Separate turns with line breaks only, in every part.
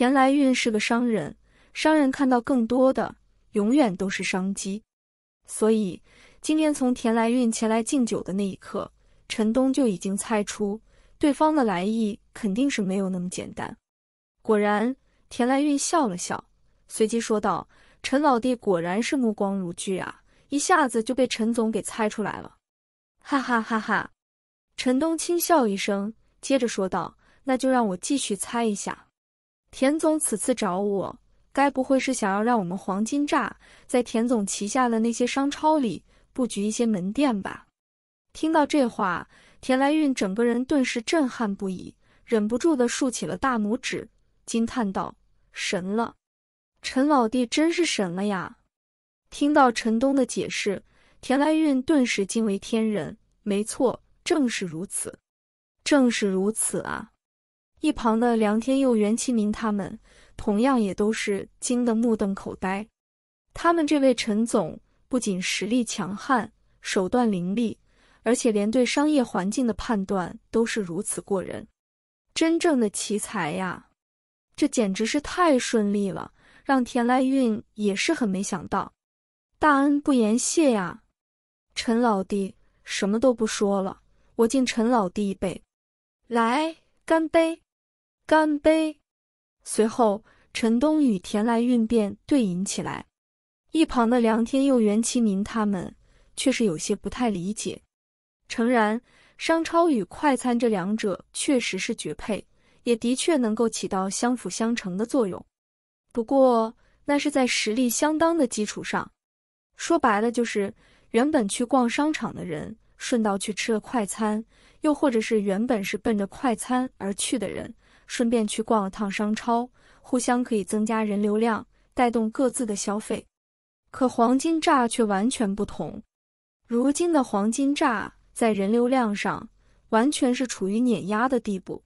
田来运是个商人，商人看到更多的永远都是商机，所以今天从田来运前来敬酒的那一刻，陈东就已经猜出对方的来意肯定是没有那么简单。果然，田来运笑了笑，随即说道：“陈老弟果然是目光如炬啊，一下子就被陈总给猜出来了。”哈哈哈哈！陈东轻笑一声，接着说道：“那就让我继续猜一下。”田总此次找我，该不会是想要让我们黄金炸在田总旗下的那些商超里布局一些门店吧？听到这话，田来运整个人顿时震撼不已，忍不住的竖起了大拇指，惊叹道：“神了，陈老弟真是神了呀！”听到陈东的解释，田来运顿时惊为天人。没错，正是如此，正是如此啊！一旁的梁天佑、袁其民他们同样也都是惊得目瞪口呆。他们这位陈总不仅实力强悍、手段凌厉，而且连对商业环境的判断都是如此过人，真正的奇才呀！这简直是太顺利了，让田来运也是很没想到。大恩不言谢呀，陈老弟，什么都不说了，我敬陈老弟一杯，来，干杯！干杯！随后，陈东与田来运便对饮起来。一旁的梁天佑、袁其明他们却是有些不太理解。诚然，商超与快餐这两者确实是绝配，也的确能够起到相辅相成的作用。不过，那是在实力相当的基础上。说白了，就是原本去逛商场的人顺道去吃了快餐，又或者是原本是奔着快餐而去的人。顺便去逛了趟商超，互相可以增加人流量，带动各自的消费。可黄金炸却完全不同。如今的黄金炸在人流量上完全是处于碾压的地步。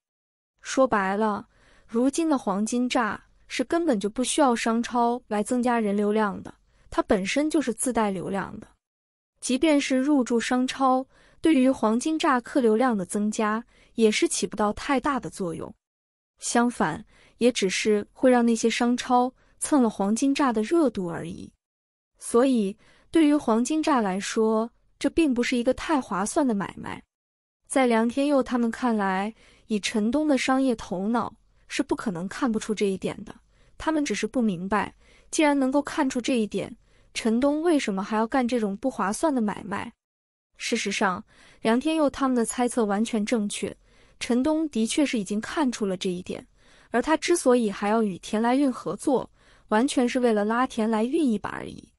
说白了，如今的黄金炸是根本就不需要商超来增加人流量的，它本身就是自带流量的。即便是入驻商超，对于黄金炸客流量的增加也是起不到太大的作用。相反，也只是会让那些商超蹭了黄金炸的热度而已。所以，对于黄金炸来说，这并不是一个太划算的买卖。在梁天佑他们看来，以陈东的商业头脑，是不可能看不出这一点的。他们只是不明白，既然能够看出这一点，陈东为什么还要干这种不划算的买卖？事实上，梁天佑他们的猜测完全正确。陈东的确是已经看出了这一点，而他之所以还要与田来运合作，完全是为了拉田来运一把而已。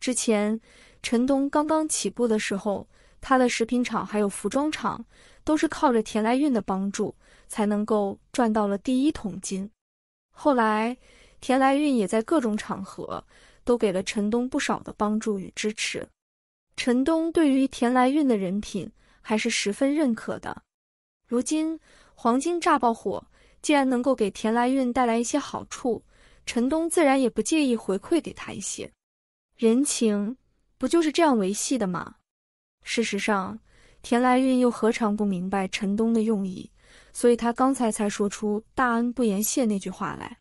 之前陈东刚刚起步的时候，他的食品厂还有服装厂，都是靠着田来运的帮助才能够赚到了第一桶金。后来，田来运也在各种场合都给了陈东不少的帮助与支持，陈东对于田来运的人品还是十分认可的。如今黄金炸爆火，既然能够给田来运带来一些好处，陈东自然也不介意回馈给他一些人情，不就是这样维系的吗？事实上，田来运又何尝不明白陈东的用意？所以他刚才才说出“大恩不言谢”那句话来。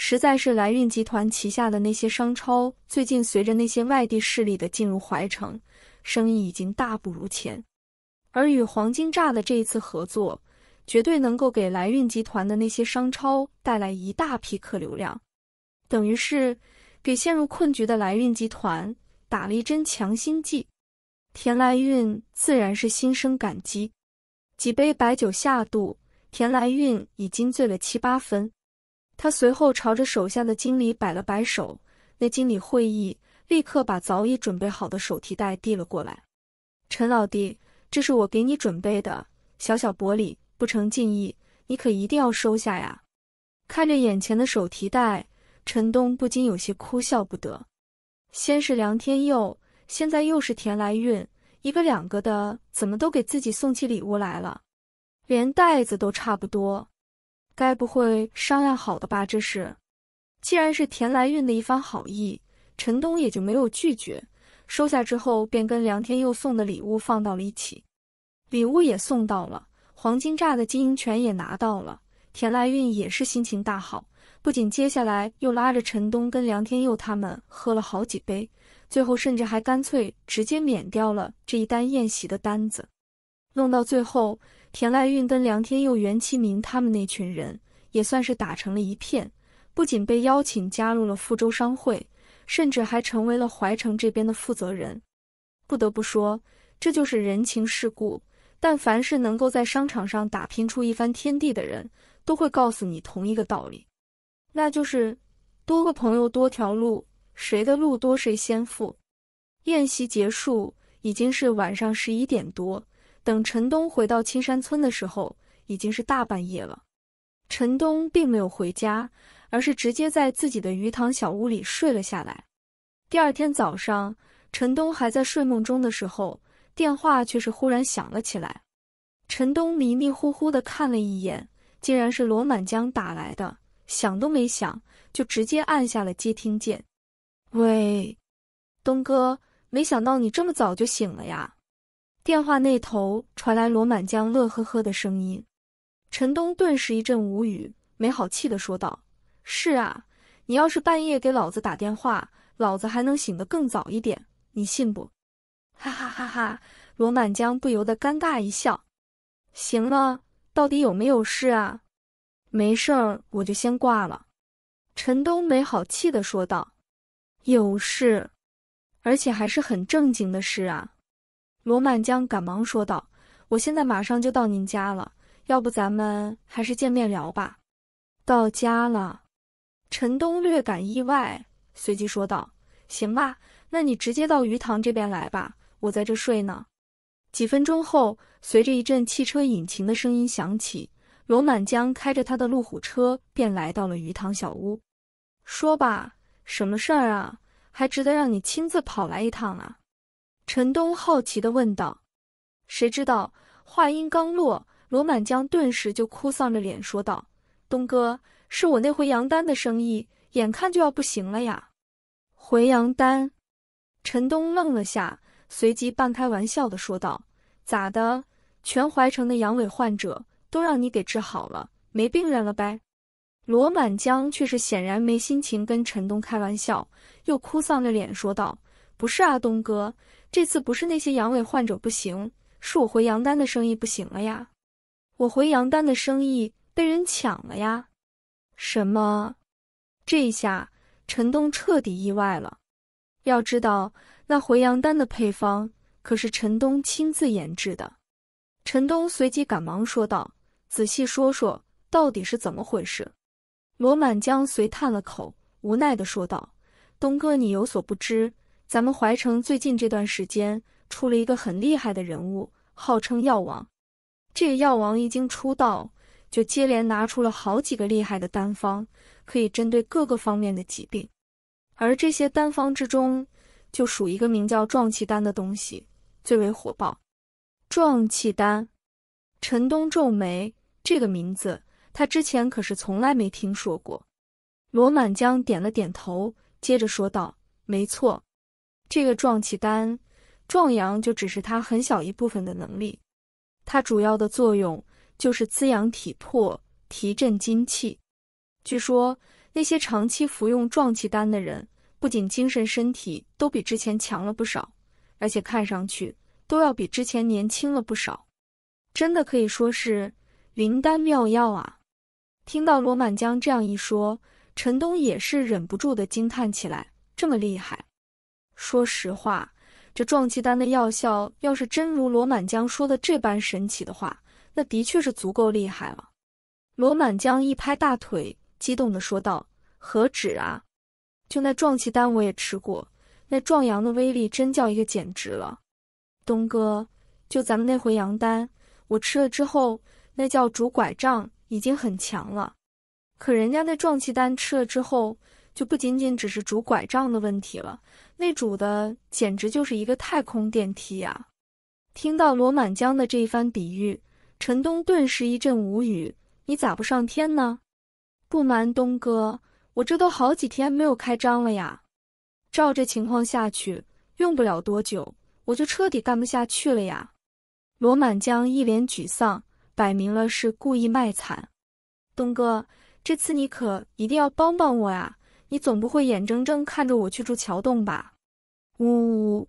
实在是来运集团旗下的那些商超，最近随着那些外地势力的进入淮城，生意已经大不如前。而与黄金炸的这一次合作，绝对能够给来运集团的那些商超带来一大批客流量，等于是给陷入困局的来运集团打了一针强心剂。田来运自然是心生感激。几杯白酒下肚，田来运已经醉了七八分。他随后朝着手下的经理摆了摆手，那经理会意，立刻把早已准备好的手提袋递了过来。陈老弟。这是我给你准备的小小薄礼，不成敬意，你可一定要收下呀！看着眼前的手提袋，陈东不禁有些哭笑不得。先是梁天佑，现在又是田来运，一个两个的，怎么都给自己送起礼物来了？连袋子都差不多，该不会商量好的吧？这是，既然是田来运的一番好意，陈东也就没有拒绝。收下之后，便跟梁天佑送的礼物放到了一起，礼物也送到了，黄金炸的经营权也拿到了，田来运也是心情大好，不仅接下来又拉着陈东跟梁天佑他们喝了好几杯，最后甚至还干脆直接免掉了这一单宴席的单子，弄到最后，田来运跟梁天佑、袁其明他们那群人也算是打成了一片，不仅被邀请加入了富州商会。甚至还成为了淮城这边的负责人。不得不说，这就是人情世故。但凡是能够在商场上打拼出一番天地的人，都会告诉你同一个道理，那就是多个朋友多条路，谁的路多谁先富。宴席结束，已经是晚上十一点多。等陈东回到青山村的时候，已经是大半夜了。陈东并没有回家。而是直接在自己的鱼塘小屋里睡了下来。第二天早上，陈东还在睡梦中的时候，电话却是忽然响了起来。陈东迷迷糊糊地看了一眼，竟然是罗满江打来的，想都没想就直接按下了接听键。喂，东哥，没想到你这么早就醒了呀！电话那头传来罗满江乐呵呵的声音。陈东顿时一阵无语，没好气地说道。是啊，你要是半夜给老子打电话，老子还能醒得更早一点，你信不？哈哈哈哈！罗满江不由得尴尬一笑。行了，到底有没有事啊？没事儿，我就先挂了。陈东没好气的说道：“有事，而且还是很正经的事啊！”罗满江赶忙说道：“我现在马上就到您家了，要不咱们还是见面聊吧？到家了。”陈东略感意外，随即说道：“行吧，那你直接到鱼塘这边来吧，我在这睡呢。”几分钟后，随着一阵汽车引擎的声音响起，罗满江开着他的路虎车便来到了鱼塘小屋。“说吧，什么事儿啊？还值得让你亲自跑来一趟啊？”陈东好奇的问道。谁知道，话音刚落，罗满江顿时就哭丧着脸说道：“东哥。”是我那回阳丹的生意，眼看就要不行了呀。回阳丹，陈东愣了下，随即半开玩笑的说道：“咋的？全淮城的阳痿患者都让你给治好了，没病人了呗？”罗满江却是显然没心情跟陈东开玩笑，又哭丧着脸说道：“不是啊，东哥，这次不是那些阳痿患者不行，是我回阳丹的生意不行了呀。我回阳丹的生意被人抢了呀。”什么？这一下，陈东彻底意外了。要知道，那回阳丹的配方可是陈东亲自研制的。陈东随即赶忙说道：“仔细说说，到底是怎么回事？”罗满江随叹了口无奈的说道：“东哥，你有所不知，咱们淮城最近这段时间出了一个很厉害的人物，号称药王。这个药王一经出道。”就接连拿出了好几个厉害的单方，可以针对各个方面的疾病。而这些单方之中，就属一个名叫“壮气丹”的东西最为火爆。“壮气丹”，陈东皱眉，这个名字他之前可是从来没听说过。罗满江点了点头，接着说道：“没错，这个壮气丹，壮阳就只是它很小一部分的能力，它主要的作用。”就是滋养体魄，提振精气。据说那些长期服用壮气丹的人，不仅精神、身体都比之前强了不少，而且看上去都要比之前年轻了不少。真的可以说是灵丹妙药啊！听到罗满江这样一说，陈东也是忍不住的惊叹起来：“这么厉害！说实话，这壮气丹的药效，要是真如罗满江说的这般神奇的话。”那的确是足够厉害了，罗满江一拍大腿，激动地说道：“何止啊！就那壮气丹我也吃过，那壮阳的威力真叫一个简直了。东哥，就咱们那回阳丹，我吃了之后那叫拄拐杖，已经很强了。可人家那壮气丹吃了之后，就不仅仅只是拄拐杖的问题了，那拄的简直就是一个太空电梯啊！”听到罗满江的这一番比喻。陈东顿时一阵无语：“你咋不上天呢？不瞒东哥，我这都好几天没有开张了呀。照这情况下去，用不了多久我就彻底干不下去了呀。”罗满江一脸沮丧，摆明了是故意卖惨。“东哥，这次你可一定要帮帮我呀！你总不会眼睁睁看着我去住桥洞吧？”呜呜，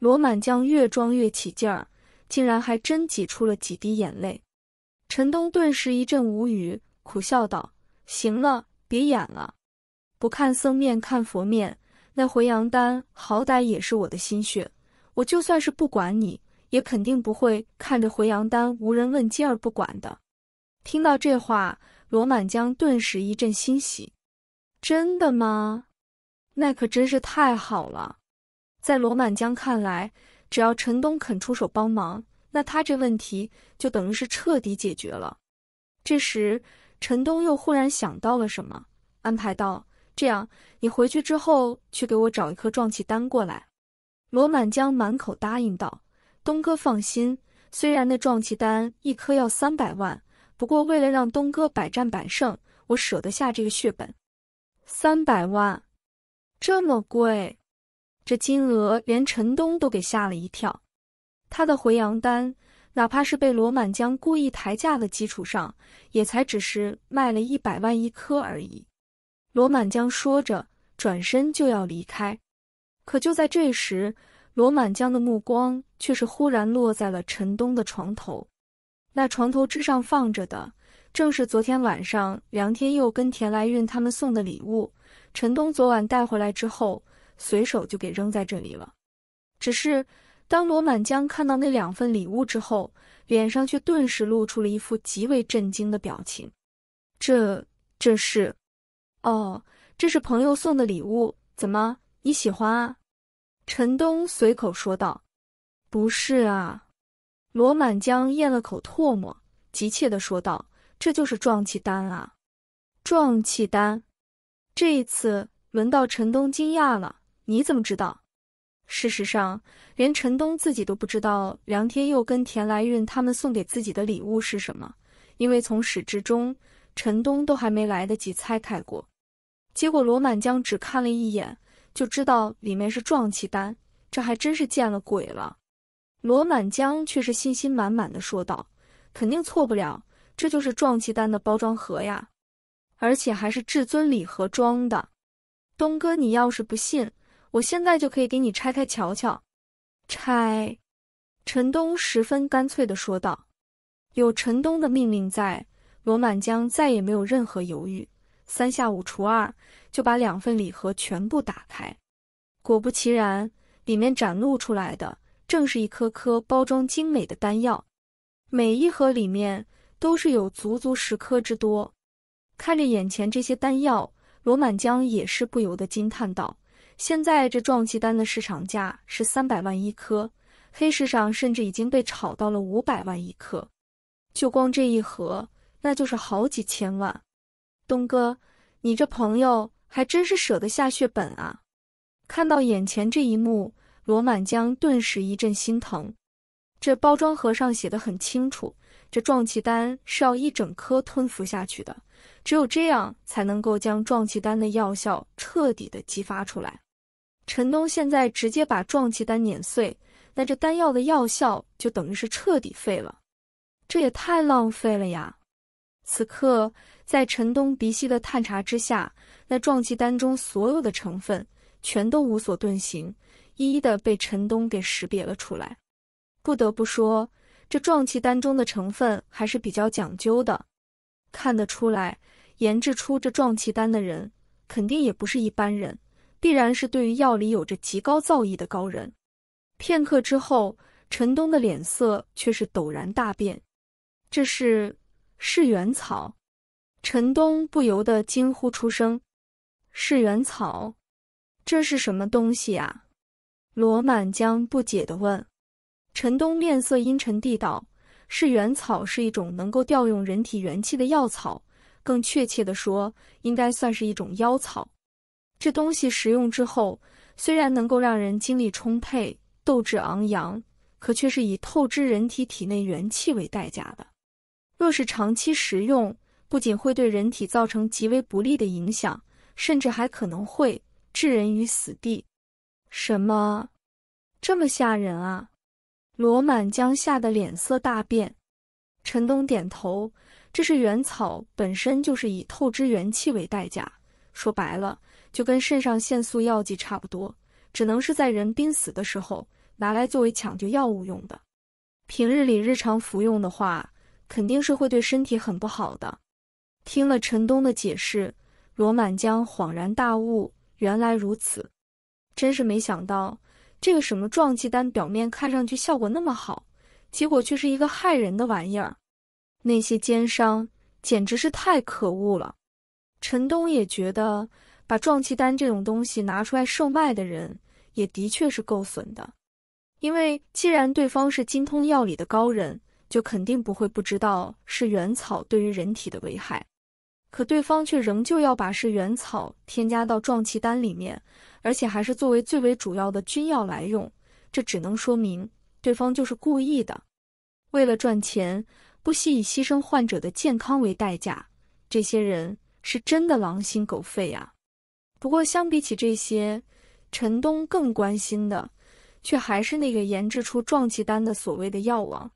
罗满江越装越起劲儿。竟然还真挤出了几滴眼泪，陈东顿时一阵无语，苦笑道：“行了，别演了，不看僧面看佛面，那回阳丹好歹也是我的心血，我就算是不管你，也肯定不会看着回阳丹无人问津而不管的。”听到这话，罗满江顿时一阵欣喜：“真的吗？那可真是太好了！”在罗满江看来。只要陈东肯出手帮忙，那他这问题就等于是彻底解决了。这时，陈东又忽然想到了什么，安排道：“这样，你回去之后去给我找一颗壮气丹过来。”罗满江满口答应道：“东哥放心，虽然那壮气丹一颗要三百万，不过为了让东哥百战百胜，我舍得下这个血本。三百万，这么贵？”这金额连陈东都给吓了一跳，他的回阳丹哪怕是被罗满江故意抬价的基础上，也才只是卖了一百万一颗而已。罗满江说着，转身就要离开，可就在这时，罗满江的目光却是忽然落在了陈东的床头，那床头之上放着的正是昨天晚上梁天佑跟田来运他们送的礼物，陈东昨晚带回来之后。随手就给扔在这里了。只是当罗满江看到那两份礼物之后，脸上却顿时露出了一副极为震惊的表情。这这是？哦，这是朋友送的礼物，怎么你喜欢啊？陈东随口说道。不是啊！罗满江咽了口唾沫，急切地说道：“这就是壮气丹啊！壮气丹！”这一次轮到陈东惊讶了。你怎么知道？事实上，连陈东自己都不知道梁天佑跟田来运他们送给自己的礼物是什么，因为从始至终，陈东都还没来得及拆开过。结果罗满江只看了一眼就知道里面是壮气丹，这还真是见了鬼了。罗满江却是信心满满的说道：“肯定错不了，这就是壮气丹的包装盒呀，而且还是至尊礼盒装的。东哥，你要是不信。”我现在就可以给你拆开瞧瞧，拆。陈东十分干脆的说道。有陈东的命令在，罗满江再也没有任何犹豫，三下五除二就把两份礼盒全部打开。果不其然，里面展露出来的正是一颗颗包装精美的丹药，每一盒里面都是有足足十颗之多。看着眼前这些丹药，罗满江也是不由得惊叹道。现在这壮气丹的市场价是三百万一颗，黑市上甚至已经被炒到了五百万一颗。就光这一盒，那就是好几千万。东哥，你这朋友还真是舍得下血本啊！看到眼前这一幕，罗满江顿时一阵心疼。这包装盒上写的很清楚，这壮气丹是要一整颗吞服下去的，只有这样才能够将壮气丹的药效彻底的激发出来。陈东现在直接把壮气丹碾碎，那这丹药的药效就等于是彻底废了，这也太浪费了呀！此刻，在陈东鼻息的探查之下，那壮气丹中所有的成分全都无所遁形，一一的被陈东给识别了出来。不得不说，这壮气丹中的成分还是比较讲究的，看得出来，研制出这壮气丹的人肯定也不是一般人。必然是对于药理有着极高造诣的高人。片刻之后，陈东的脸色却是陡然大变。这是是元草？陈东不由得惊呼出声。是元草？这是什么东西啊？罗满江不解的问。陈东面色阴沉地道：“是元草是一种能够调用人体元气的药草，更确切的说，应该算是一种妖草。”这东西食用之后，虽然能够让人精力充沛、斗志昂扬，可却是以透支人体体内元气为代价的。若是长期食用，不仅会对人体造成极为不利的影响，甚至还可能会置人于死地。什么？这么吓人啊！罗满江吓得脸色大变。陈东点头：“这是元草本身就是以透支元气为代价，说白了。”就跟肾上腺素药剂差不多，只能是在人濒死的时候拿来作为抢救药物用的。平日里日常服用的话，肯定是会对身体很不好的。听了陈东的解释，罗满江恍然大悟，原来如此，真是没想到这个什么壮气丹，表面看上去效果那么好，结果却是一个害人的玩意儿。那些奸商简直是太可恶了。陈东也觉得。把壮气丹这种东西拿出来售卖的人，也的确是够损的。因为既然对方是精通药理的高人，就肯定不会不知道是元草对于人体的危害。可对方却仍旧要把是元草添加到壮气丹里面，而且还是作为最为主要的君药来用，这只能说明对方就是故意的，为了赚钱不惜以牺牲患者的健康为代价。这些人是真的狼心狗肺啊！不过，相比起这些，陈东更关心的，却还是那个研制出壮气丹的所谓的药王。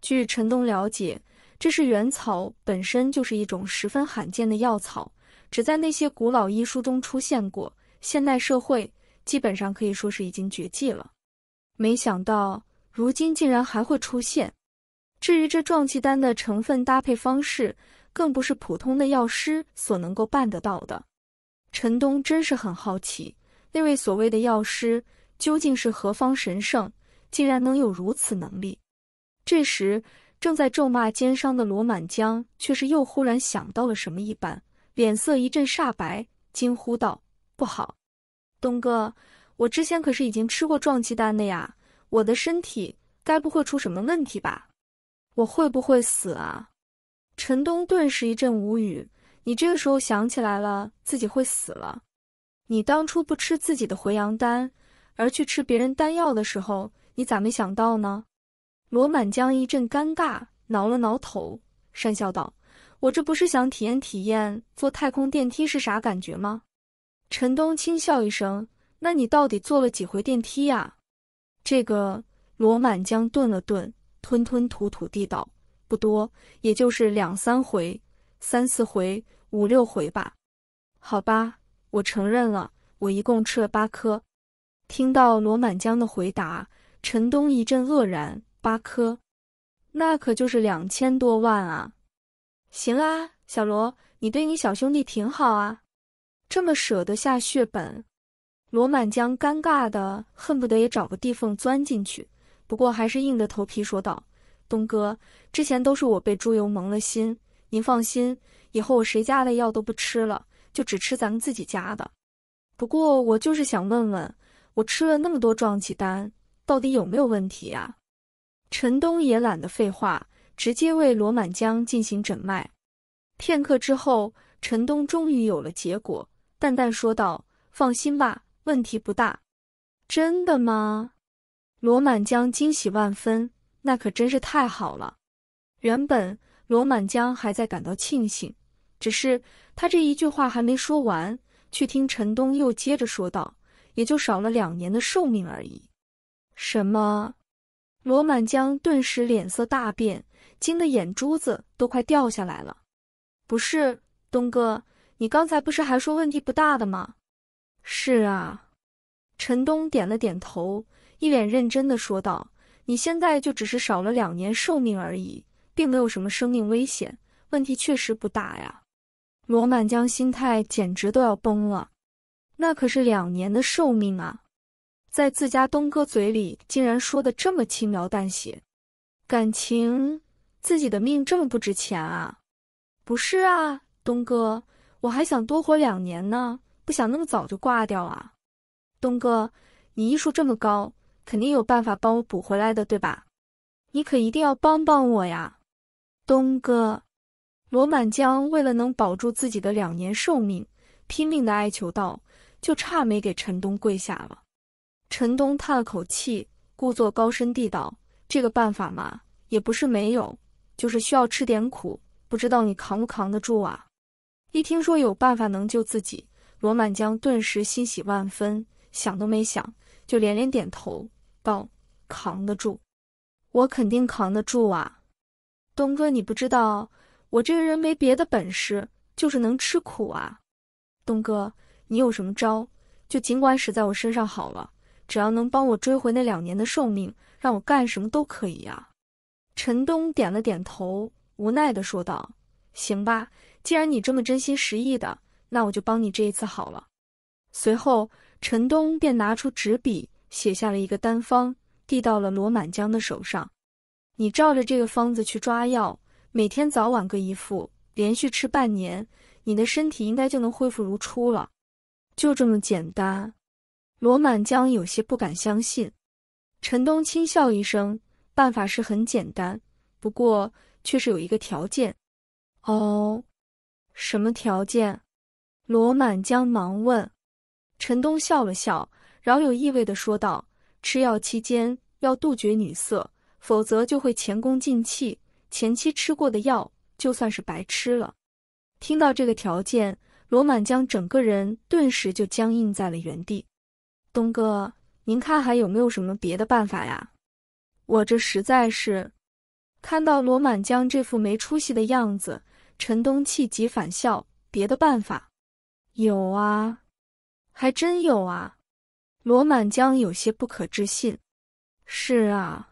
据陈东了解，这是原草本身就是一种十分罕见的药草，只在那些古老医书中出现过，现代社会基本上可以说是已经绝迹了。没想到如今竟然还会出现。至于这壮气丹的成分搭配方式，更不是普通的药师所能够办得到的。陈东真是很好奇，那位所谓的药师究竟是何方神圣，竟然能有如此能力。这时，正在咒骂奸商的罗满江，却是又忽然想到了什么一般，脸色一阵煞白，惊呼道：“不好，东哥，我之前可是已经吃过壮气丹的呀，我的身体该不会出什么问题吧？我会不会死啊？”陈东顿时一阵无语。你这个时候想起来了，自己会死了。你当初不吃自己的回阳丹，而去吃别人丹药的时候，你咋没想到呢？罗满江一阵尴尬，挠了挠头，讪笑道：“我这不是想体验体验坐太空电梯是啥感觉吗？”陈东轻笑一声：“那你到底坐了几回电梯呀？”这个罗满江顿了顿，吞吞吐吐地道：“不多，也就是两三回。”三四回、五六回吧，好吧，我承认了，我一共吃了八颗。听到罗满江的回答，陈东一阵愕然：八颗，那可就是两千多万啊！行啊，小罗，你对你小兄弟挺好啊，这么舍得下血本。罗满江尴尬的恨不得也找个地缝钻进去，不过还是硬着头皮说道：“东哥，之前都是我被猪油蒙了心。”您放心，以后我谁家的药都不吃了，就只吃咱们自己家的。不过我就是想问问，我吃了那么多壮气丹，到底有没有问题啊？陈东也懒得废话，直接为罗满江进行诊脉。片刻之后，陈东终于有了结果，淡淡说道：“放心吧，问题不大。”真的吗？罗满江惊喜万分，那可真是太好了。原本。罗满江还在感到庆幸，只是他这一句话还没说完，却听陈东又接着说道：“也就少了两年的寿命而已。”什么？罗满江顿时脸色大变，惊得眼珠子都快掉下来了。“不是，东哥，你刚才不是还说问题不大的吗？”“是啊。”陈东点了点头，一脸认真的说道：“你现在就只是少了两年寿命而已。”并没有什么生命危险，问题确实不大呀。罗满江心态简直都要崩了，那可是两年的寿命啊，在自家东哥嘴里竟然说的这么轻描淡写，感情自己的命这么不值钱啊？不是啊，东哥，我还想多活两年呢，不想那么早就挂掉啊。东哥，你医术这么高，肯定有办法帮我补回来的，对吧？你可一定要帮帮我呀！东哥，罗满江为了能保住自己的两年寿命，拼命的哀求道，就差没给陈东跪下了。陈东叹了口气，故作高深地道：“这个办法嘛，也不是没有，就是需要吃点苦，不知道你扛不扛得住啊？”一听说有办法能救自己，罗满江顿时欣喜万分，想都没想，就连连点头道：“扛得住，我肯定扛得住啊！”东哥，你不知道，我这个人没别的本事，就是能吃苦啊。东哥，你有什么招，就尽管使在我身上好了，只要能帮我追回那两年的寿命，让我干什么都可以啊。陈东点了点头，无奈的说道：“行吧，既然你这么真心实意的，那我就帮你这一次好了。”随后，陈东便拿出纸笔，写下了一个单方，递到了罗满江的手上。你照着这个方子去抓药，每天早晚各一副，连续吃半年，你的身体应该就能恢复如初了。就这么简单。罗满江有些不敢相信。陈东轻笑一声：“办法是很简单，不过却是有一个条件。”“哦，什么条件？”罗满江忙问。陈东笑了笑，饶有意味的说道：“吃药期间要杜绝女色。”否则就会前功尽弃，前期吃过的药就算是白吃了。听到这个条件，罗满江整个人顿时就僵硬在了原地。东哥，您看还有没有什么别的办法呀？我这实在是……看到罗满江这副没出息的样子，陈东气急反笑：“别的办法有啊，还真有啊！”罗满江有些不可置信：“是啊。”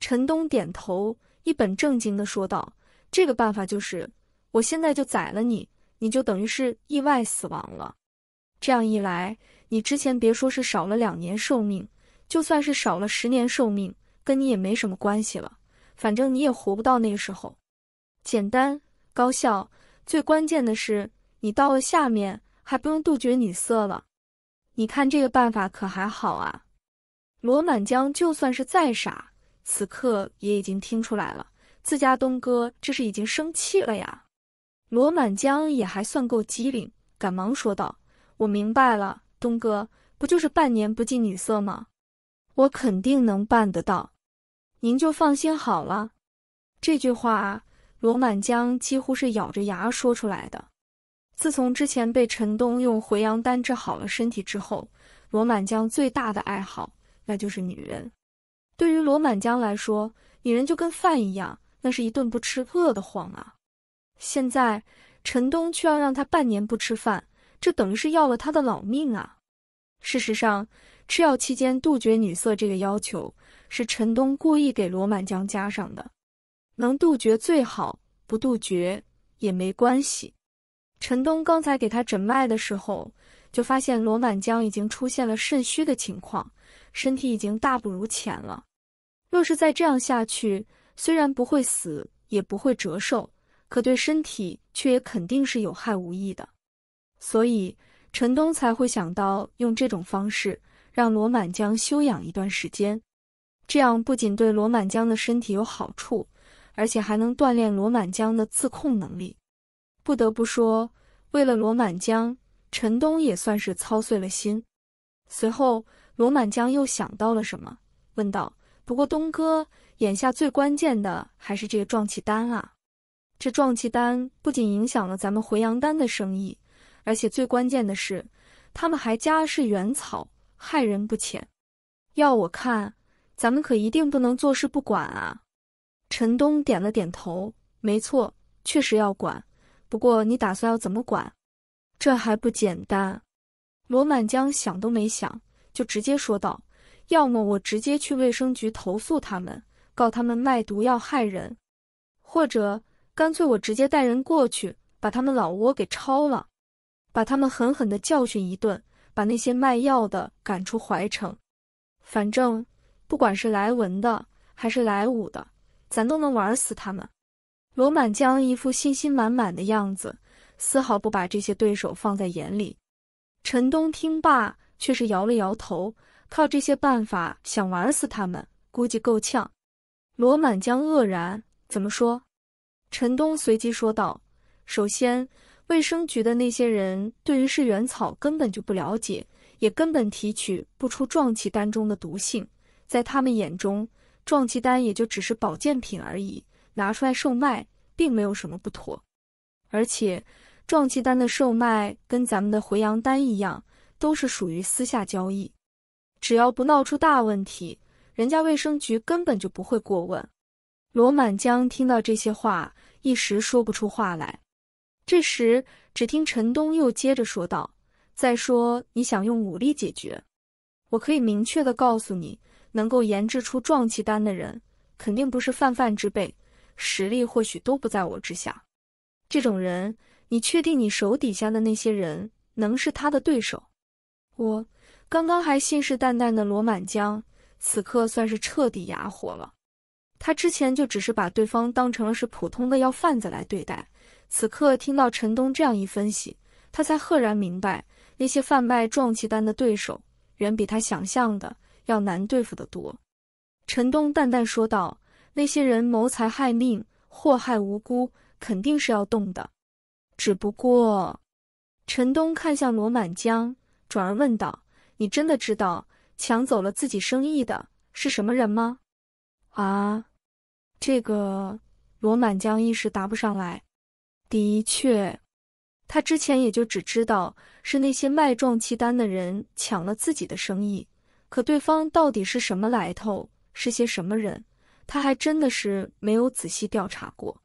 陈东点头，一本正经的说道：“这个办法就是，我现在就宰了你，你就等于是意外死亡了。这样一来，你之前别说是少了两年寿命，就算是少了十年寿命，跟你也没什么关系了。反正你也活不到那个时候。简单高效，最关键的是，你到了下面还不用杜绝女色了。你看这个办法可还好啊？罗满江就算是再傻。”此刻也已经听出来了，自家东哥这是已经生气了呀。罗满江也还算够机灵，赶忙说道：“我明白了，东哥，不就是半年不近女色吗？我肯定能办得到，您就放心好了。”这句话，罗满江几乎是咬着牙说出来的。自从之前被陈东用回阳丹治好了身体之后，罗满江最大的爱好那就是女人。对于罗满江来说，女人就跟饭一样，那是一顿不吃饿得慌啊。现在陈东却要让他半年不吃饭，这等于是要了他的老命啊！事实上，吃药期间杜绝女色这个要求是陈东故意给罗满江加上的。能杜绝最好，不杜绝也没关系。陈东刚才给他诊脉的时候，就发现罗满江已经出现了肾虚的情况，身体已经大不如前了。若是再这样下去，虽然不会死，也不会折寿，可对身体却也肯定是有害无益的。所以陈东才会想到用这种方式让罗满江休养一段时间。这样不仅对罗满江的身体有好处，而且还能锻炼罗满江的自控能力。不得不说，为了罗满江，陈东也算是操碎了心。随后，罗满江又想到了什么，问道。不过东哥，眼下最关键的还是这个壮气丹啊！这壮气丹不仅影响了咱们回阳丹的生意，而且最关键的是，他们还加是元草，害人不浅。要我看，咱们可一定不能坐视不管啊！陈东点了点头，没错，确实要管。不过你打算要怎么管？这还不简单？罗满江想都没想，就直接说道。要么我直接去卫生局投诉他们，告他们卖毒药害人；或者干脆我直接带人过去，把他们老窝给抄了，把他们狠狠的教训一顿，把那些卖药的赶出淮城。反正不管是莱文的还是莱武的，咱都能玩死他们。罗满江一副信心满满的样子，丝毫不把这些对手放在眼里。陈东听罢，却是摇了摇头。靠这些办法想玩死他们，估计够呛。罗满江愕然，怎么说？陈东随即说道：“首先，卫生局的那些人对于噬元草根本就不了解，也根本提取不出壮气丹中的毒性，在他们眼中，壮气丹也就只是保健品而已，拿出来售卖并没有什么不妥。而且，壮气丹的售卖跟咱们的回阳丹一样，都是属于私下交易。”只要不闹出大问题，人家卫生局根本就不会过问。罗满江听到这些话，一时说不出话来。这时，只听陈东又接着说道：“再说，你想用武力解决？我可以明确的告诉你，能够研制出壮气丹的人，肯定不是泛泛之辈，实力或许都不在我之下。这种人，你确定你手底下的那些人能是他的对手？我。”刚刚还信誓旦旦的罗满江，此刻算是彻底哑火了。他之前就只是把对方当成了是普通的要贩子来对待，此刻听到陈东这样一分析，他才赫然明白，那些贩卖壮气丹的对手远比他想象的要难对付得多。陈东淡淡说道：“那些人谋财害命，祸害无辜，肯定是要动的。只不过，陈东看向罗满江，转而问道。”你真的知道抢走了自己生意的是什么人吗？啊，这个罗满江一时答不上来。的确，他之前也就只知道是那些卖壮气丹的人抢了自己的生意，可对方到底是什么来头，是些什么人，他还真的是没有仔细调查过。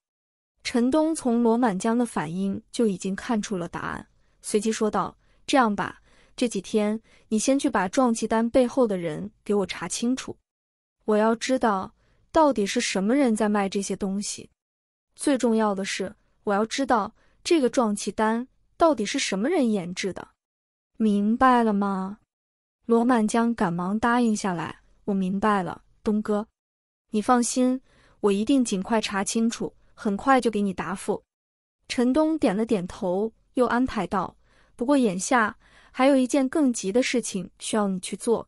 陈东从罗满江的反应就已经看出了答案，随即说道：“这样吧。”这几天，你先去把壮气丹背后的人给我查清楚。我要知道到底是什么人在卖这些东西。最重要的是，我要知道这个壮气丹到底是什么人研制的。明白了吗？罗满江赶忙答应下来。我明白了，东哥，你放心，我一定尽快查清楚，很快就给你答复。陈东点了点头，又安排道：“不过眼下……”还有一件更急的事情需要你去做，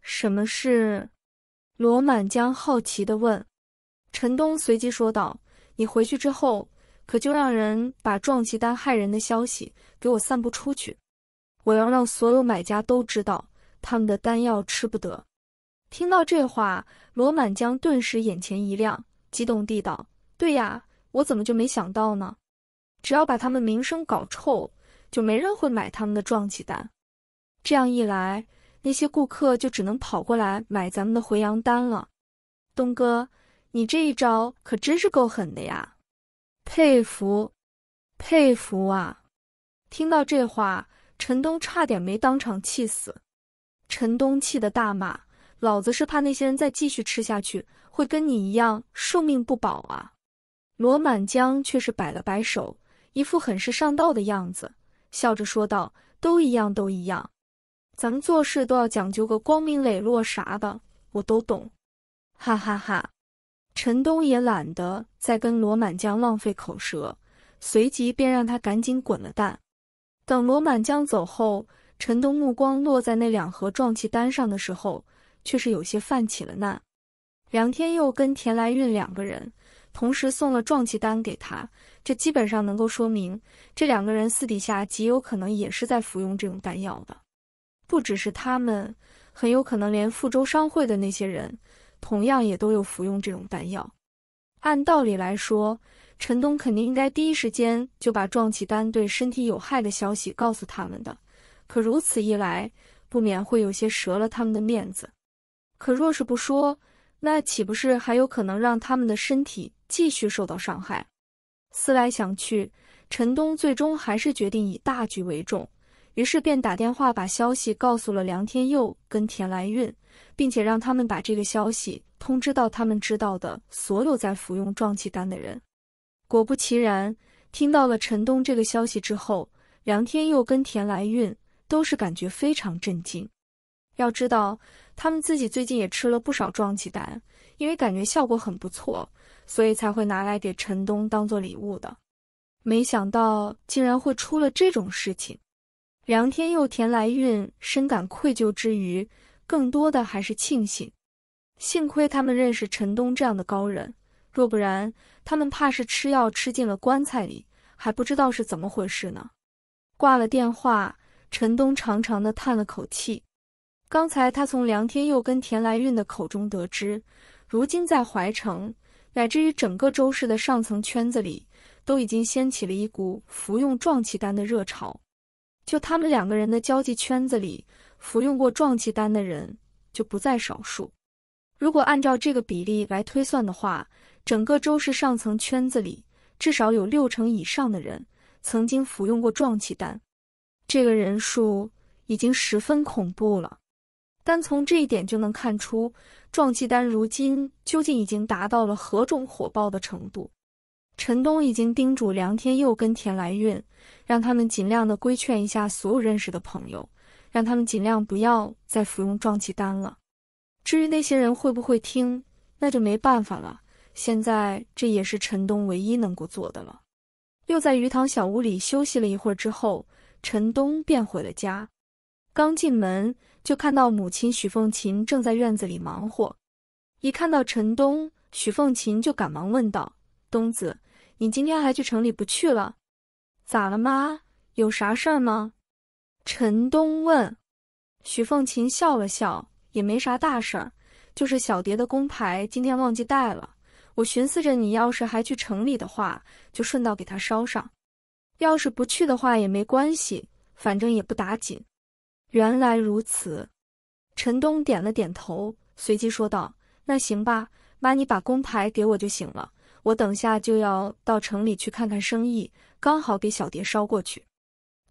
什么事？罗满江好奇地问。陈东随即说道：“你回去之后，可就让人把壮气丹害人的消息给我散布出去，我要让所有买家都知道他们的丹药吃不得。”听到这话，罗满江顿时眼前一亮，激动地道：“对呀，我怎么就没想到呢？只要把他们名声搞臭。”就没人会买他们的壮气丹，这样一来，那些顾客就只能跑过来买咱们的回阳丹了。东哥，你这一招可真是够狠的呀，佩服，佩服啊！听到这话，陈东差点没当场气死。陈东气得大骂：“老子是怕那些人再继续吃下去，会跟你一样寿命不保啊！”罗满江却是摆了摆手，一副很是上道的样子。笑着说道：“都一样，都一样，咱们做事都要讲究个光明磊落啥的，我都懂。”哈哈哈，陈东也懒得再跟罗满江浪费口舌，随即便让他赶紧滚了蛋。等罗满江走后，陈东目光落在那两盒壮气丹上的时候，却是有些泛起了难。梁天佑跟田来运两个人。同时送了壮气丹给他，这基本上能够说明，这两个人私底下极有可能也是在服用这种丹药的。不只是他们，很有可能连富州商会的那些人，同样也都有服用这种丹药。按道理来说，陈东肯定应该第一时间就把壮气丹对身体有害的消息告诉他们的，可如此一来，不免会有些折了他们的面子。可若是不说，那岂不是还有可能让他们的身体继续受到伤害？思来想去，陈东最终还是决定以大局为重，于是便打电话把消息告诉了梁天佑跟田来运，并且让他们把这个消息通知到他们知道的所有在服用壮气丹的人。果不其然，听到了陈东这个消息之后，梁天佑跟田来运都是感觉非常震惊。要知道，他们自己最近也吃了不少壮气丹，因为感觉效果很不错，所以才会拿来给陈东当做礼物的。没想到竟然会出了这种事情。梁天佑、田来运深感愧疚之余，更多的还是庆幸，幸亏他们认识陈东这样的高人，若不然，他们怕是吃药吃进了棺材里，还不知道是怎么回事呢。挂了电话，陈东长长的叹了口气。刚才他从梁天佑跟田来运的口中得知，如今在淮城乃至于整个周氏的上层圈子里，都已经掀起了一股服用壮气丹的热潮。就他们两个人的交际圈子里，服用过壮气丹的人就不在少数。如果按照这个比例来推算的话，整个周氏上层圈子里至少有六成以上的人曾经服用过壮气丹，这个人数已经十分恐怖了。单从这一点就能看出，壮气丹如今究竟已经达到了何种火爆的程度。陈东已经叮嘱梁天佑跟田来运，让他们尽量的规劝一下所有认识的朋友，让他们尽量不要再服用壮气丹了。至于那些人会不会听，那就没办法了。现在这也是陈东唯一能够做的了。又在鱼塘小屋里休息了一会儿之后，陈东便回了家。刚进门。就看到母亲许凤琴正在院子里忙活，一看到陈东，许凤琴就赶忙问道：“东子，你今天还去城里不去了？咋了妈？有啥事儿吗？”陈东问。许凤琴笑了笑：“也没啥大事儿，就是小蝶的工牌今天忘记带了。我寻思着你要是还去城里的话，就顺道给她捎上；要是不去的话也没关系，反正也不打紧。”原来如此，陈东点了点头，随即说道：“那行吧，妈，你把工牌给我就行了。我等下就要到城里去看看生意，刚好给小蝶捎过去。”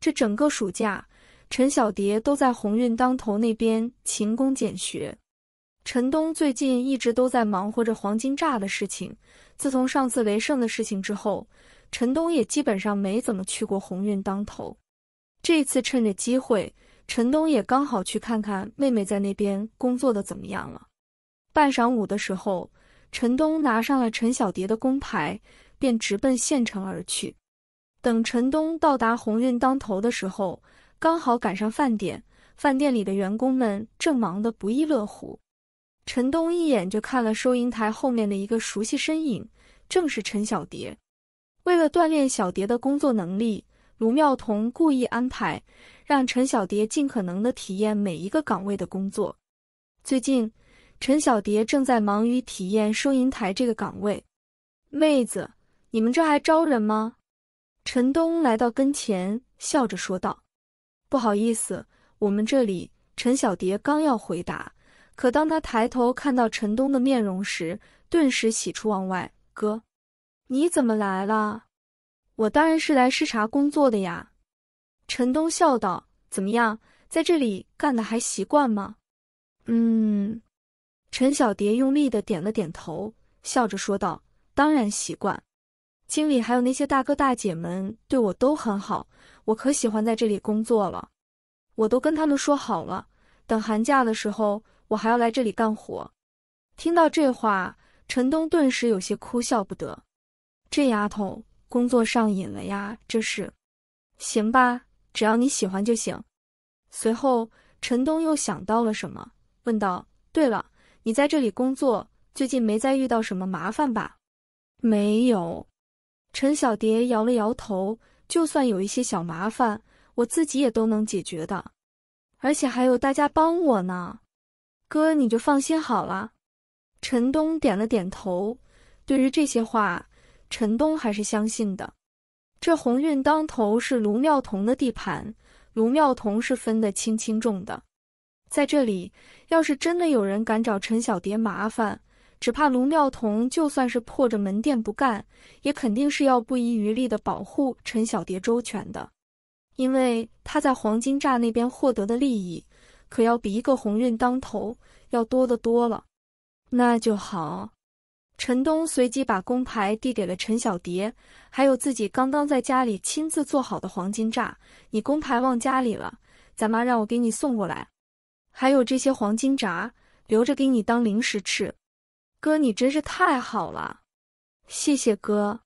这整个暑假，陈小蝶都在鸿运当头那边勤工俭学。陈东最近一直都在忙活着黄金炸的事情。自从上次雷胜的事情之后，陈东也基本上没怎么去过鸿运当头。这次趁着机会。陈东也刚好去看看妹妹在那边工作的怎么样了。半晌午的时候，陈东拿上了陈小蝶的工牌，便直奔县城而去。等陈东到达鸿运当头的时候，刚好赶上饭点，饭店里的员工们正忙得不亦乐乎。陈东一眼就看了收银台后面的一个熟悉身影，正是陈小蝶。为了锻炼小蝶的工作能力，卢妙彤故意安排。让陈小蝶尽可能的体验每一个岗位的工作。最近，陈小蝶正在忙于体验收银台这个岗位。妹子，你们这还招人吗？陈东来到跟前，笑着说道：“不好意思，我们这里。”陈小蝶刚要回答，可当他抬头看到陈东的面容时，顿时喜出望外：“哥，你怎么来了？我当然是来视察工作的呀。”陈东笑道：“怎么样，在这里干的还习惯吗？”“嗯。”陈小蝶用力的点了点头，笑着说道：“当然习惯，经理还有那些大哥大姐们对我都很好，我可喜欢在这里工作了。我都跟他们说好了，等寒假的时候我还要来这里干活。”听到这话，陈东顿时有些哭笑不得：“这丫头工作上瘾了呀，这是？行吧。”只要你喜欢就行。随后，陈东又想到了什么，问道：“对了，你在这里工作，最近没再遇到什么麻烦吧？”“没有。”陈小蝶摇了摇头。“就算有一些小麻烦，我自己也都能解决的，而且还有大家帮我呢。”“哥，你就放心好了。”陈东点了点头。对于这些话，陈东还是相信的。这鸿运当头是卢妙彤的地盘，卢妙彤是分得清轻重的。在这里，要是真的有人敢找陈小蝶麻烦，只怕卢妙彤就算是破着门店不干，也肯定是要不遗余力的保护陈小蝶周全的。因为他在黄金寨那边获得的利益，可要比一个鸿运当头要多得多了。那就好。陈东随即把工牌递给了陈小蝶，还有自己刚刚在家里亲自做好的黄金炸。你工牌忘家里了，咱妈让我给你送过来。还有这些黄金炸，留着给你当零食吃。哥，你真是太好了，谢谢哥。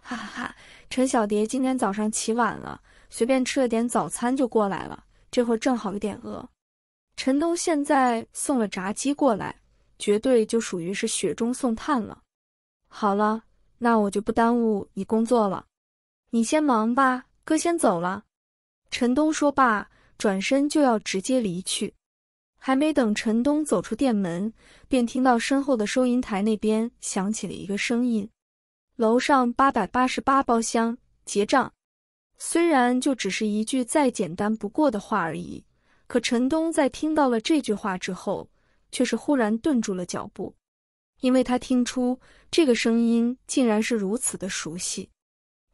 哈哈，哈，陈小蝶今天早上起晚了，随便吃了点早餐就过来了，这会儿正好有点饿。陈东现在送了炸鸡过来。绝对就属于是雪中送炭了。好了，那我就不耽误你工作了，你先忙吧，哥先走了。陈东说罢，转身就要直接离去。还没等陈东走出店门，便听到身后的收银台那边响起了一个声音：“楼上八百八十八包厢结账。”虽然就只是一句再简单不过的话而已，可陈东在听到了这句话之后。却是忽然顿住了脚步，因为他听出这个声音竟然是如此的熟悉。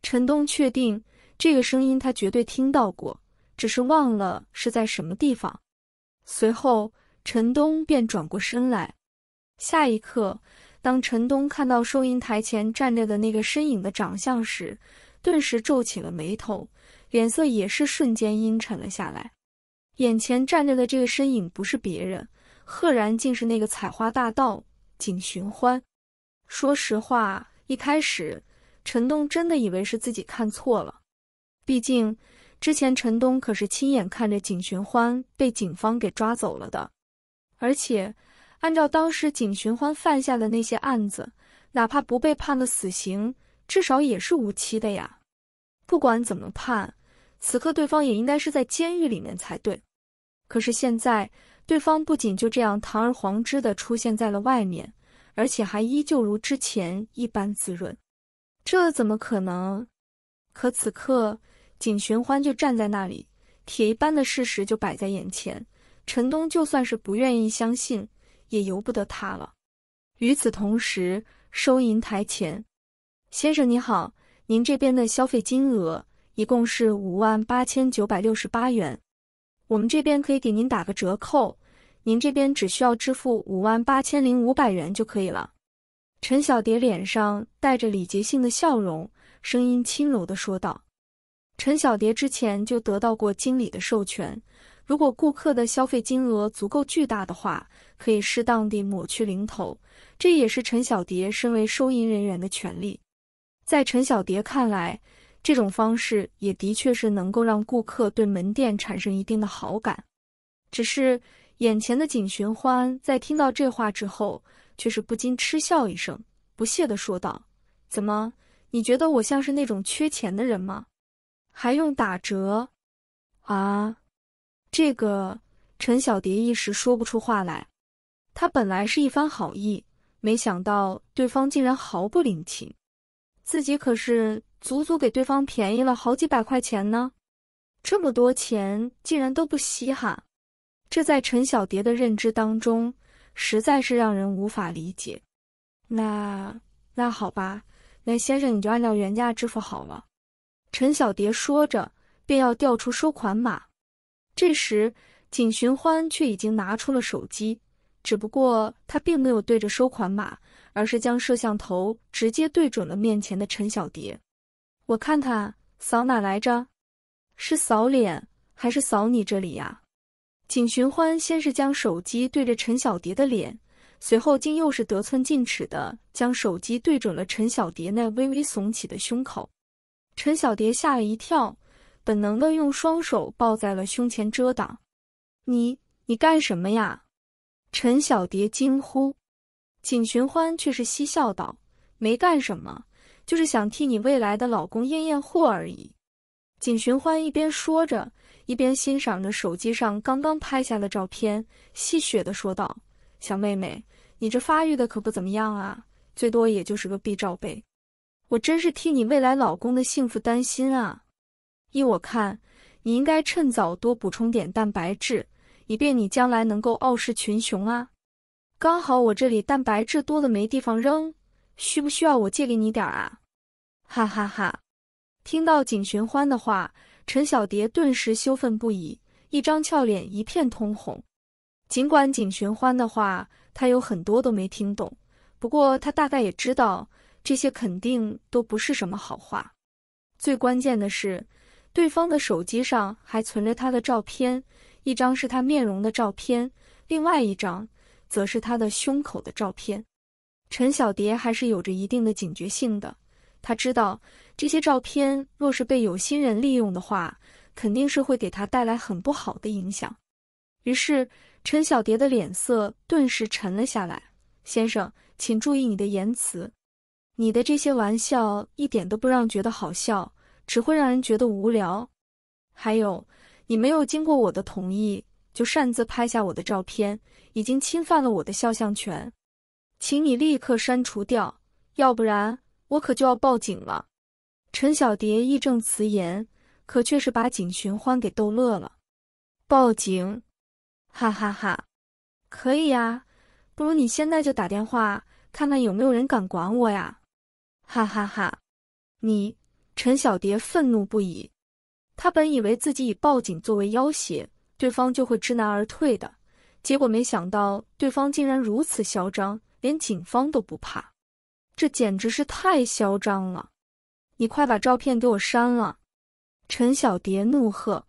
陈东确定这个声音他绝对听到过，只是忘了是在什么地方。随后，陈东便转过身来。下一刻，当陈东看到收银台前站着的那个身影的长相时，顿时皱起了眉头，脸色也是瞬间阴沉了下来。眼前站着的这个身影不是别人。赫然竟是那个采花大盗景寻欢。说实话，一开始陈东真的以为是自己看错了，毕竟之前陈东可是亲眼看着景寻欢被警方给抓走了的。而且按照当时景寻欢犯下的那些案子，哪怕不被判个死刑，至少也是无期的呀。不管怎么判，此刻对方也应该是在监狱里面才对。可是现在。对方不仅就这样堂而皇之的出现在了外面，而且还依旧如之前一般滋润，这怎么可能？可此刻景寻欢就站在那里，铁一般的事实就摆在眼前。陈东就算是不愿意相信，也由不得他了。与此同时，收银台前，先生您好，您这边的消费金额一共是五万八千九百六十八元，我们这边可以给您打个折扣。您这边只需要支付五万八千零五百元就可以了。陈小蝶脸上带着礼节性的笑容，声音轻柔地说道：“陈小蝶之前就得到过经理的授权，如果顾客的消费金额足够巨大的话，可以适当地抹去零头，这也是陈小蝶身为收银人员的权利。在陈小蝶看来，这种方式也的确是能够让顾客对门店产生一定的好感，只是。”眼前的景寻欢在听到这话之后，却是不禁嗤笑一声，不屑的说道：“怎么，你觉得我像是那种缺钱的人吗？还用打折？啊？”这个陈小蝶一时说不出话来。他本来是一番好意，没想到对方竟然毫不领情。自己可是足足给对方便宜了好几百块钱呢，这么多钱竟然都不稀罕。这在陈小蝶的认知当中，实在是让人无法理解。那那好吧，那先生你就按照原价支付好了。陈小蝶说着，便要调出收款码。这时，景寻欢却已经拿出了手机，只不过他并没有对着收款码，而是将摄像头直接对准了面前的陈小蝶。我看看，扫哪来着？是扫脸，还是扫你这里呀？景寻欢先是将手机对着陈小蝶的脸，随后竟又是得寸进尺的将手机对准了陈小蝶那微微耸起的胸口。陈小蝶吓了一跳，本能的用双手抱在了胸前遮挡。你你干什么呀？陈小蝶惊呼。景寻欢却是嬉笑道：“没干什么，就是想替你未来的老公验验货而已。”景寻欢一边说着。一边欣赏着手机上刚刚拍下的照片，戏谑地说道：“小妹妹，你这发育的可不怎么样啊，最多也就是个 B 罩杯。我真是替你未来老公的幸福担心啊。依我看，你应该趁早多补充点蛋白质，以便你将来能够傲视群雄啊。刚好我这里蛋白质多的没地方扔，需不需要我借给你点儿啊？”哈哈哈，听到景寻欢的话。陈小蝶顿时羞愤不已，一张俏脸一片通红。尽管景寻欢的话，她有很多都没听懂，不过她大概也知道，这些肯定都不是什么好话。最关键的是，对方的手机上还存着她的照片，一张是她面容的照片，另外一张则是她的胸口的照片。陈小蝶还是有着一定的警觉性的，她知道。这些照片若是被有心人利用的话，肯定是会给他带来很不好的影响。于是，陈小蝶的脸色顿时沉了下来。先生，请注意你的言辞，你的这些玩笑一点都不让觉得好笑，只会让人觉得无聊。还有，你没有经过我的同意就擅自拍下我的照片，已经侵犯了我的肖像权，请你立刻删除掉，要不然我可就要报警了。陈小蝶义正辞严，可却是把景寻欢给逗乐了。报警，哈哈哈！可以呀，不如你现在就打电话，看看有没有人敢管我呀！哈哈哈！你，陈小蝶愤怒不已。他本以为自己以报警作为要挟，对方就会知难而退的，结果没想到对方竟然如此嚣张，连警方都不怕，这简直是太嚣张了！你快把照片给我删了！陈小蝶怒喝。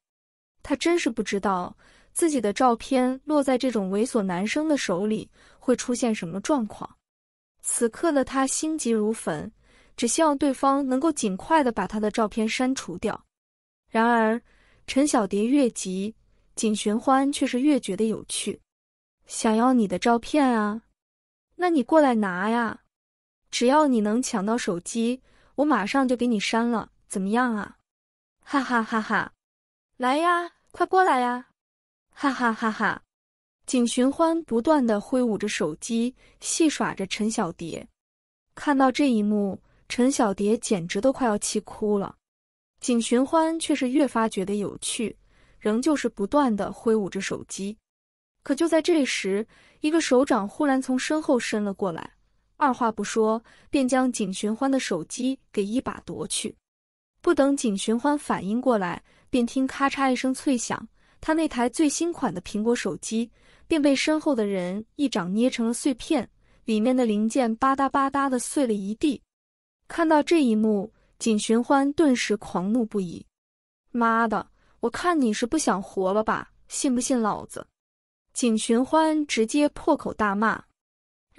她真是不知道自己的照片落在这种猥琐男生的手里会出现什么状况。此刻的她心急如焚，只希望对方能够尽快的把她的照片删除掉。然而，陈小蝶越急，景寻欢却是越觉得有趣。想要你的照片啊？那你过来拿呀！只要你能抢到手机。我马上就给你删了，怎么样啊？哈哈哈哈，来呀，快过来呀！哈哈哈哈，景寻欢不断的挥舞着手机，戏耍着陈小蝶。看到这一幕，陈小蝶简直都快要气哭了。景寻欢却是越发觉得有趣，仍旧是不断的挥舞着手机。可就在这时，一个手掌忽然从身后伸了过来。二话不说，便将景寻欢的手机给一把夺去，不等景寻欢反应过来，便听咔嚓一声脆响，他那台最新款的苹果手机便被身后的人一掌捏成了碎片，里面的零件吧嗒吧嗒的碎了一地。看到这一幕，景寻欢顿时狂怒不已：“妈的，我看你是不想活了吧？信不信老子？”景寻欢直接破口大骂。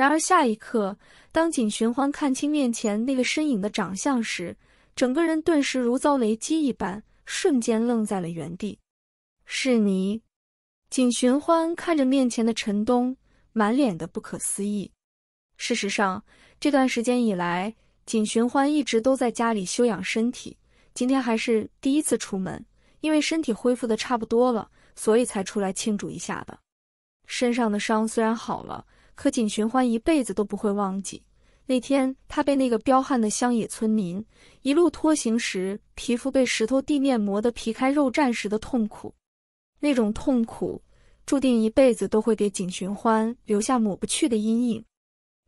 然而下一刻，当景寻欢看清面前那个身影的长相时，整个人顿时如遭雷击一般，瞬间愣在了原地。是你，景寻欢看着面前的陈东，满脸的不可思议。事实上，这段时间以来，景寻欢一直都在家里休养身体，今天还是第一次出门。因为身体恢复的差不多了，所以才出来庆祝一下的。身上的伤虽然好了。可景寻欢一辈子都不会忘记那天，他被那个彪悍的乡野村民一路拖行时，皮肤被石头地面磨得皮开肉绽时的痛苦。那种痛苦注定一辈子都会给景寻欢留下抹不去的阴影。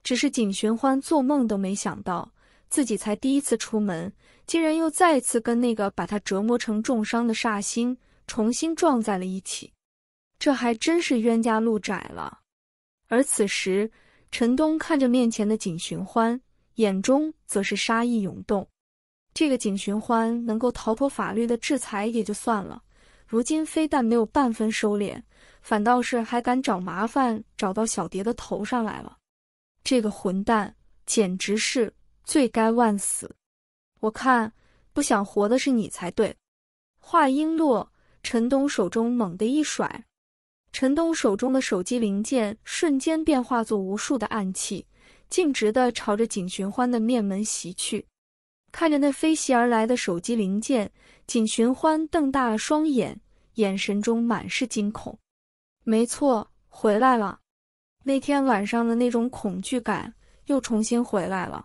只是景寻欢做梦都没想到，自己才第一次出门，竟然又再次跟那个把他折磨成重伤的煞星重新撞在了一起。这还真是冤家路窄了。而此时，陈东看着面前的景寻欢，眼中则是杀意涌动。这个景寻欢能够逃脱法律的制裁也就算了，如今非但没有半分收敛，反倒是还敢找麻烦，找到小蝶的头上来了。这个混蛋简直是罪该万死！我看不想活的是你才对。话音落，陈东手中猛地一甩。陈东手中的手机零件瞬间变化作无数的暗器，径直的朝着景寻欢的面门袭去。看着那飞袭而来的手机零件，景寻欢瞪大了双眼，眼神中满是惊恐。没错，回来了。那天晚上的那种恐惧感又重新回来了。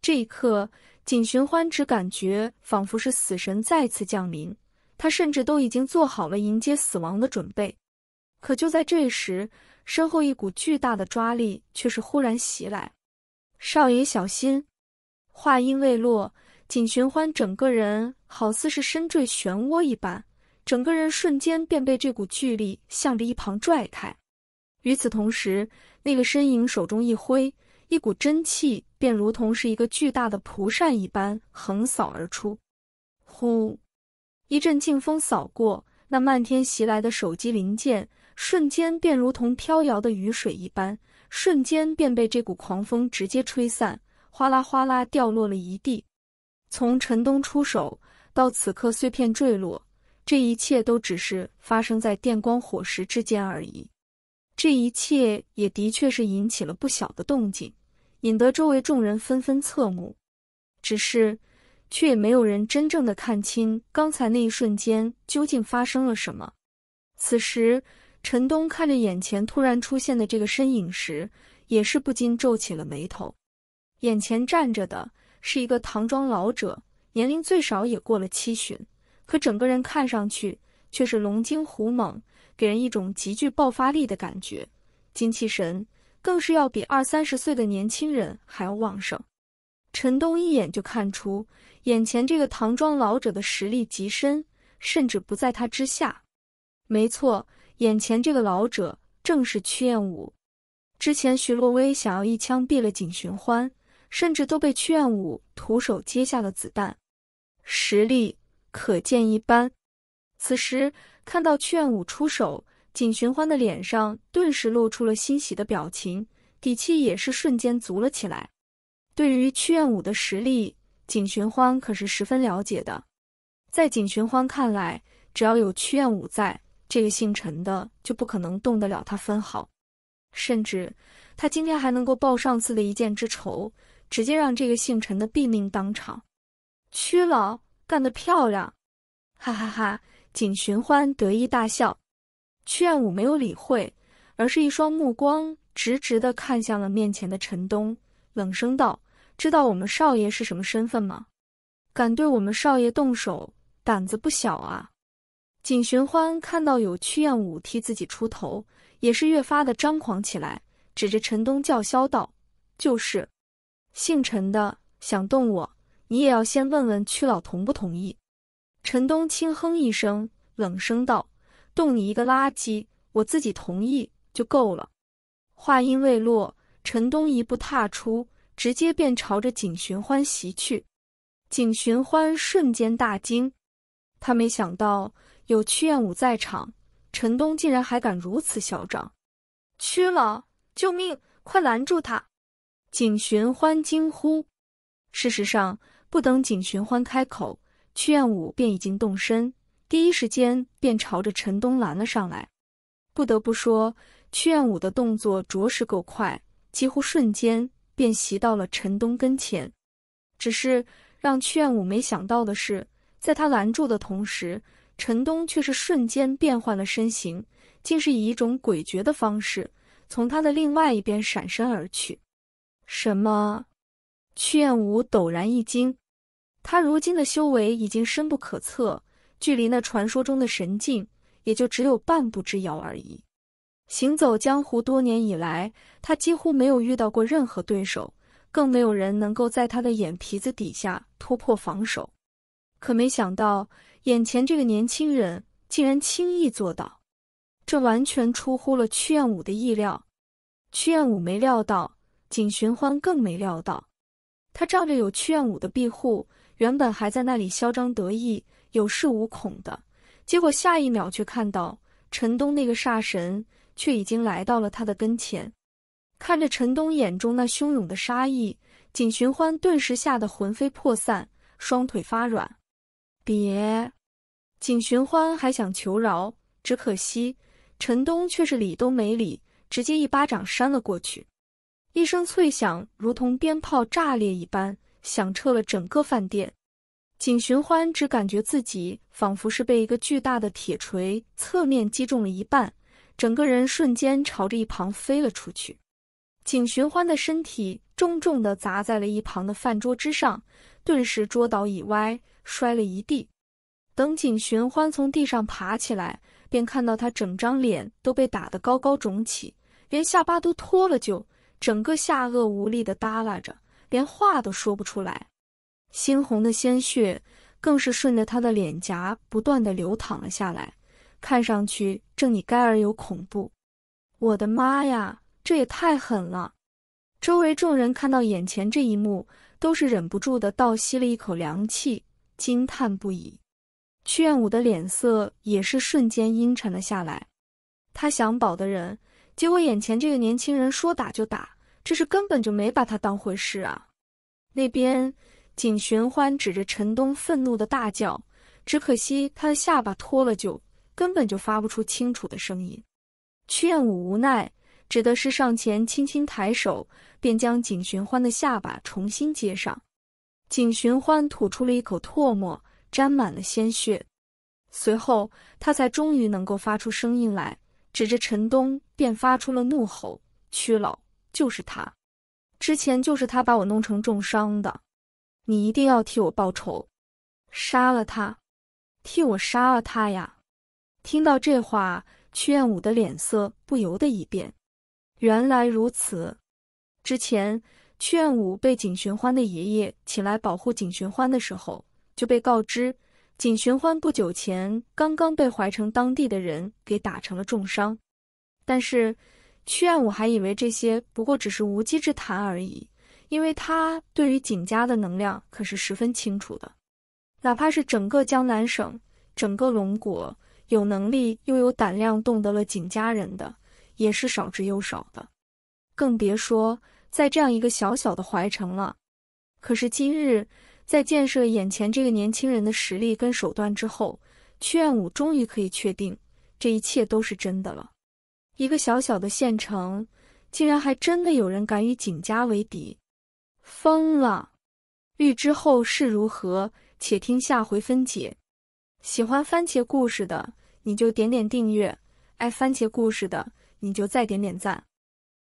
这一刻，景寻欢只感觉仿佛是死神再次降临，他甚至都已经做好了迎接死亡的准备。可就在这时，身后一股巨大的抓力却是忽然袭来。少爷小心！话音未落，景寻欢整个人好似是身坠漩涡一般，整个人瞬间便被这股巨力向着一旁拽开。与此同时，那个身影手中一挥，一股真气便如同是一个巨大的蒲扇一般横扫而出。呼！一阵劲风扫过，那漫天袭来的手机零件。瞬间便如同飘摇的雨水一般，瞬间便被这股狂风直接吹散，哗啦哗啦掉落了一地。从陈东出手到此刻碎片坠落，这一切都只是发生在电光火石之间而已。这一切也的确是引起了不小的动静，引得周围众人纷纷侧目。只是却也没有人真正的看清刚才那一瞬间究竟发生了什么。此时。陈东看着眼前突然出现的这个身影时，也是不禁皱起了眉头。眼前站着的是一个唐装老者，年龄最少也过了七旬，可整个人看上去却是龙精虎猛，给人一种极具爆发力的感觉，精气神更是要比二三十岁的年轻人还要旺盛。陈东一眼就看出，眼前这个唐装老者的实力极深，甚至不在他之下。没错。眼前这个老者正是屈彦武。之前徐洛威想要一枪毙了景寻欢，甚至都被屈彦武徒手接下了子弹，实力可见一斑。此时看到屈彦武出手，景寻欢的脸上顿时露出了欣喜的表情，底气也是瞬间足了起来。对于屈彦武的实力，景寻欢可是十分了解的。在景寻欢看来，只要有屈彦武在。这个姓陈的就不可能动得了他分毫，甚至他今天还能够报上次的一箭之仇，直接让这个姓陈的毙命当场。屈老干得漂亮，哈哈哈！景寻欢得意大笑。屈彦武没有理会，而是一双目光直直地看向了面前的陈东，冷声道：“知道我们少爷是什么身份吗？敢对我们少爷动手，胆子不小啊！”景寻欢看到有屈艳武替自己出头，也是越发的张狂起来，指着陈东叫嚣道：“就是，姓陈的想动我，你也要先问问屈老同不同意。”陈东轻哼一声，冷声道：“动你一个垃圾，我自己同意就够了。”话音未落，陈东一步踏出，直接便朝着景寻欢袭去。景寻欢瞬间大惊，他没想到。有屈彦武在场，陈东竟然还敢如此嚣张！屈老，救命！快拦住他！景寻欢惊呼。事实上，不等景寻欢开口，屈彦武便已经动身，第一时间便朝着陈东拦了上来。不得不说，屈彦武的动作着实够快，几乎瞬间便袭到了陈东跟前。只是让屈彦武没想到的是，在他拦住的同时，陈东却是瞬间变换了身形，竟是以一种诡谲的方式，从他的另外一边闪身而去。什么？屈彦武陡然一惊。他如今的修为已经深不可测，距离那传说中的神境，也就只有半步之遥而已。行走江湖多年以来，他几乎没有遇到过任何对手，更没有人能够在他的眼皮子底下突破防守。可没想到。眼前这个年轻人竟然轻易做到，这完全出乎了屈艳武的意料。屈艳武没料到，景寻欢更没料到。他仗着有屈艳武的庇护，原本还在那里嚣张得意、有恃无恐的，结果下一秒却看到陈东那个煞神，却已经来到了他的跟前。看着陈东眼中那汹涌的杀意，景寻欢顿时吓得魂飞魄散，双腿发软。别，景寻欢还想求饶，只可惜陈东却是理都没理，直接一巴掌扇了过去，一声脆响，如同鞭炮炸裂一般，响彻了整个饭店。景寻欢只感觉自己仿佛是被一个巨大的铁锤侧面击中了一半，整个人瞬间朝着一旁飞了出去。景寻欢的身体重重的砸在了一旁的饭桌之上，顿时桌倒椅歪。摔了一地，等景寻欢从地上爬起来，便看到他整张脸都被打得高高肿起，连下巴都脱了臼，整个下颚无力的耷拉着，连话都说不出来。猩红的鲜血更是顺着他的脸颊不断的流淌了下来，看上去正你该儿有恐怖。我的妈呀，这也太狠了！周围众人看到眼前这一幕，都是忍不住的倒吸了一口凉气。惊叹不已，屈彦武的脸色也是瞬间阴沉了下来。他想保的人，结果眼前这个年轻人说打就打，这是根本就没把他当回事啊！那边景寻欢指着陈东，愤怒的大叫，只可惜他的下巴脱了臼，根本就发不出清楚的声音。屈彦武无奈，只得是上前轻轻抬手，便将景寻欢的下巴重新接上。景寻欢吐出了一口唾沫，沾满了鲜血。随后，他才终于能够发出声音来，指着陈东便发出了怒吼：“屈老就是他，之前就是他把我弄成重伤的，你一定要替我报仇，杀了他，替我杀了他呀！”听到这话，屈彦武的脸色不由得一变。原来如此，之前。曲彦武被景寻欢的爷爷请来保护景寻欢的时候，就被告知景寻欢不久前刚刚被怀城当地的人给打成了重伤。但是曲彦武还以为这些不过只是无稽之谈而已，因为他对于景家的能量可是十分清楚的。哪怕是整个江南省、整个龙国，有能力又有胆量动得了景家人的，也是少之又少的，更别说。在这样一个小小的怀城了，可是今日在建设眼前这个年轻人的实力跟手段之后，屈彦武终于可以确定这一切都是真的了。一个小小的县城，竟然还真的有人敢与景家为敌，疯了！欲知后事如何，且听下回分解。喜欢番茄故事的，你就点点订阅；爱番茄故事的，你就再点点赞。